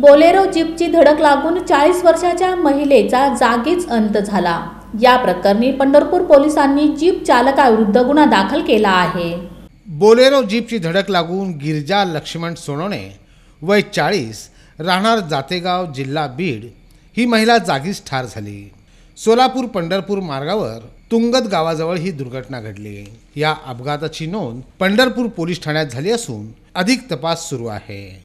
Bolero जीपची धडक लागून चाळीस वर्षाच्या महिलेचा जागीच अंत झाला या प्रकरणी पंढरपूर पोलिसांनी जीप चालकाविरुद्ध गुन्हा दाखल केला आहे बोलेरो जीपची धडक लागून गिरजा लक्ष्मण सोनवणे वय चाळीस राहणार जातेगाव जिल्हा बीड ही महिला जागीच ठार झाली सोलापूर पंढरपूर मार्गावर तुंगत गावाजवळ ही दुर्घटना घडली या अपघाताची नोंद पंढरपूर पोलीस ठाण्यात झाली असून अधिक तपास सुरू आहे